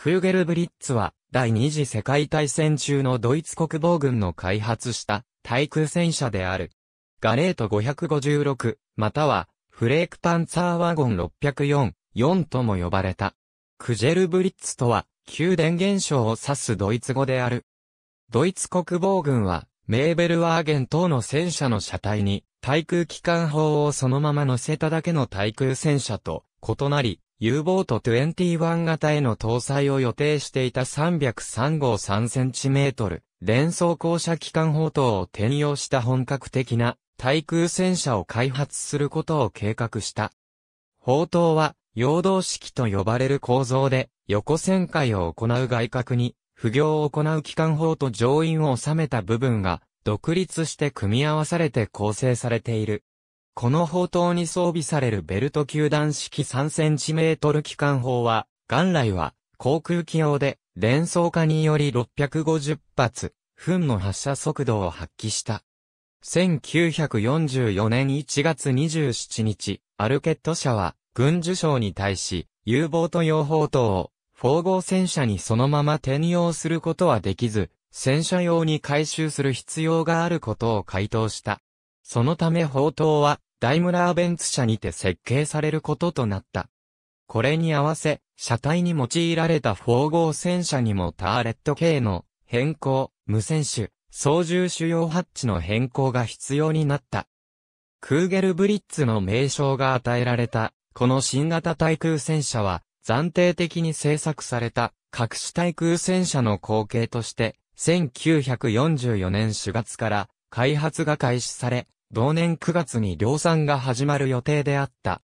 クーゲルブリッツは、第二次世界大戦中のドイツ国防軍の開発した対空戦車である。ガレート556、または、フレークパンツァーワゴン604、4とも呼ばれた。クジェルブリッツとは、宮殿現象を指すドイツ語である。ドイツ国防軍は、メーベルワーゲン等の戦車の車体に、対空機関砲をそのまま乗せただけの対空戦車と異なり、U ボート21型への搭載を予定していた303号 3cm 連装降車機関砲塔を転用した本格的な対空戦車を開発することを計画した。砲塔は陽動式と呼ばれる構造で横旋回を行う外角に不行を行う機関砲と乗員を収めた部分が独立して組み合わされて構成されている。この砲塔に装備されるベルト球団式3トル機関砲は、元来は航空機用で、連装化により650発、分の発射速度を発揮した。1944年1月27日、アルケット社は、軍需省に対し、U 望と用砲塔を、4号戦車にそのまま転用することはできず、戦車用に回収する必要があることを回答した。そのため砲塔は、ダイムラーベンツ社にて設計されることとなった。これに合わせ、車体に用いられた4号戦車にもターレット系の変更、無線種、操縦主要ハッチの変更が必要になった。クーゲルブリッツの名称が与えられた、この新型対空戦車は、暫定的に製作された、各種対空戦車の後継として、1944年4月から、開発が開始され、同年9月に量産が始まる予定であった。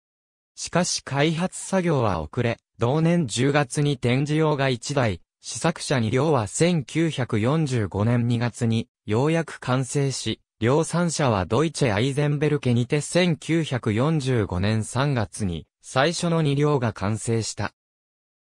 しかし開発作業は遅れ、同年10月に展示用が1台、試作車2両は1945年2月にようやく完成し、量産車はドイツアイゼンベルケにて1945年3月に最初の2両が完成した。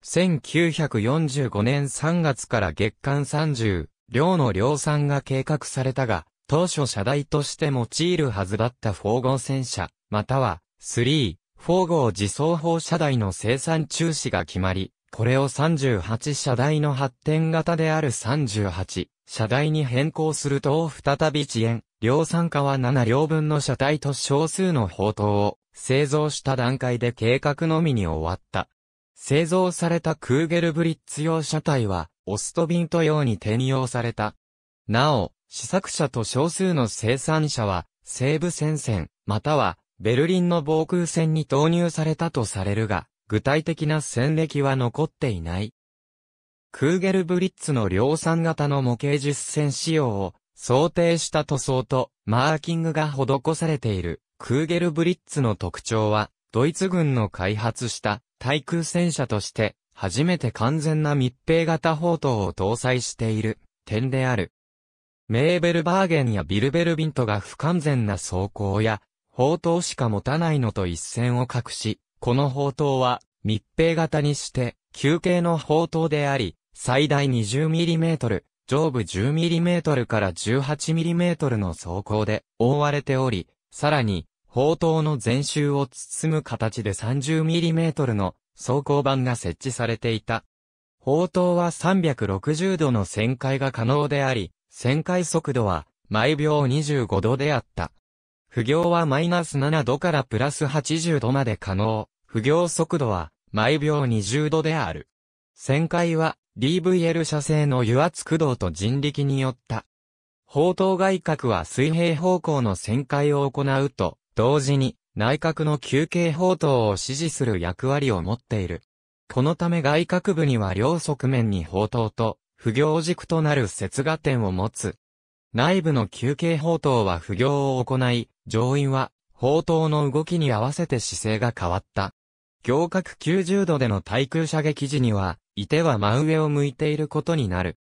1945年3月から月間30両の量産が計画されたが、当初車台として用いるはずだった4号戦車、または3、4号自走砲車台の生産中止が決まり、これを38車台の発展型である38車台に変更すると再び遅延、量産化は7両分の車体と少数の砲塔を製造した段階で計画のみに終わった。製造されたクーゲルブリッツ用車体は、オストビント用に転用された。なお、試作車と少数の生産者は、西部戦線、または、ベルリンの防空戦に投入されたとされるが、具体的な戦歴は残っていない。クーゲルブリッツの量産型の模型実戦仕様を想定した塗装とマーキングが施されているクーゲルブリッツの特徴はドイツ軍の開発した対空戦車として初めて完全な密閉型砲塔を搭載している点である。メーベルバーゲンやビルベルビントが不完全な装甲や、砲塔しか持たないのと一線を画し、この砲塔は密閉型にして、球形の砲塔であり、最大 20mm、上部 10mm から 18mm の装甲で覆われており、さらに、砲塔の全周を包む形で 30mm の装甲板が設置されていた。砲塔は360度の旋回が可能であり、旋回速度は毎秒25度であった。不行はマイナス7度からプラス80度まで可能。不行速度は毎秒20度である。旋回は DVL 射製の油圧駆動と人力によった。砲塔外角は水平方向の旋回を行うと、同時に内角の休憩砲塔を支持する役割を持っている。このため外角部には両側面に砲塔と不行軸となる節画点を持つ。内部の休憩砲塔は不行を行い、上院は砲塔の動きに合わせて姿勢が変わった。行角90度での対空射撃時には、いては真上を向いていることになる。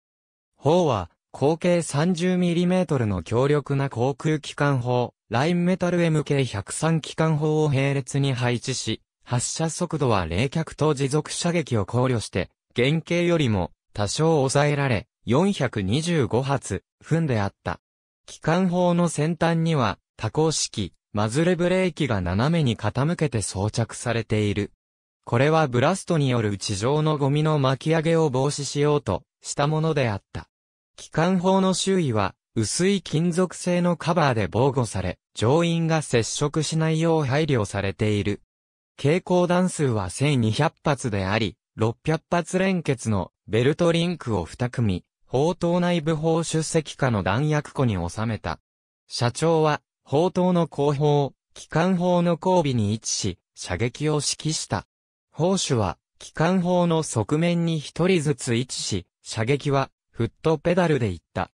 砲は、口径 30mm の強力な航空機関砲、ラインメタル MK103 機関砲を並列に配置し、発射速度は冷却と持続射撃を考慮して、原型よりも多少抑えられ、425発、んであった。機関砲の先端には、多項式、マズレブレーキが斜めに傾けて装着されている。これはブラストによる地上のゴミの巻き上げを防止しようとしたものであった。機関砲の周囲は薄い金属製のカバーで防護され、乗員が接触しないよう配慮されている。蛍光弾数は1200発であり、600発連結のベルトリンクを二組、宝刀内部法出席下の弾薬庫に収めた。社長は、宝刀の後方、機関砲の後尾に位置し、射撃を指揮した。砲手は、機関砲の側面に一人ずつ位置し、射撃は、フットペダルで行った。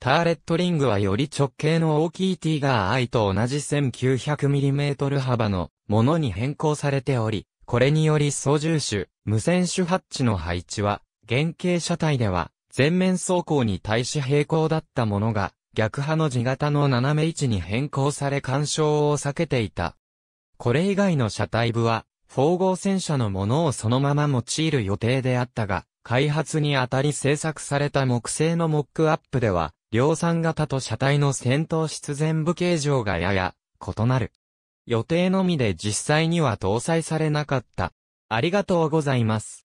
ターレットリングはより直径の大きいティガー I と同じ 1900mm 幅のものに変更されており、これにより操縦手、無線手ハッチの配置は原型車体では、前面走行に対し平行だったものが、逆派の字型の斜め位置に変更され干渉を避けていた。これ以外の車体部は、4号戦車のものをそのまま用いる予定であったが、開発にあたり製作された木製のモックアップでは、量産型と車体の先頭必然部形状がやや異なる。予定のみで実際には搭載されなかった。ありがとうございます。